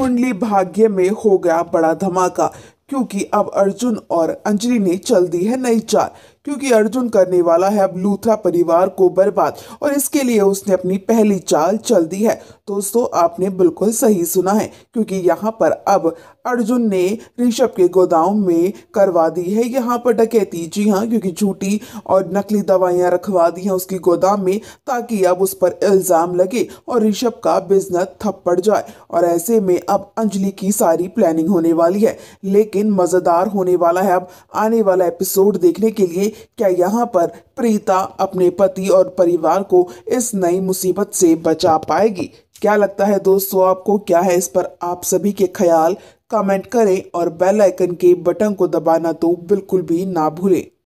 कुंडली भाग्य में हो गया बड़ा धमाका क्योंकि अब अर्जुन और अंजलि ने चल दी है नई चाल क्योंकि अर्जुन करने वाला है अब लूथरा परिवार को बर्बाद और इसके लिए उसने अपनी पहली चाल चल दी है दोस्तों आपने बिल्कुल सही सुना है क्योंकि यहाँ पर अब अर्जुन ने ऋषभ के गोदाम में करवा दी है यहाँ पर डकैती जी हाँ क्योंकि झूठी और नकली दवाइयाँ रखवा दी हैं उसकी गोदाम में ताकि अब उस पर इल्ज़ाम लगे और ऋषभ का बिजनेस थप्पड़ जाए और ऐसे में अब अंजलि की सारी प्लानिंग होने वाली है लेकिन मज़ेदार होने वाला है अब आने वाला एपिसोड देखने के लिए क्या यहाँ पर प्रीता अपने पति और परिवार को इस नई मुसीबत से बचा पाएगी क्या लगता है दोस्तों आपको क्या है इस पर आप सभी के ख्याल कमेंट करें और बेल आइकन के बटन को दबाना तो बिल्कुल भी ना भूलें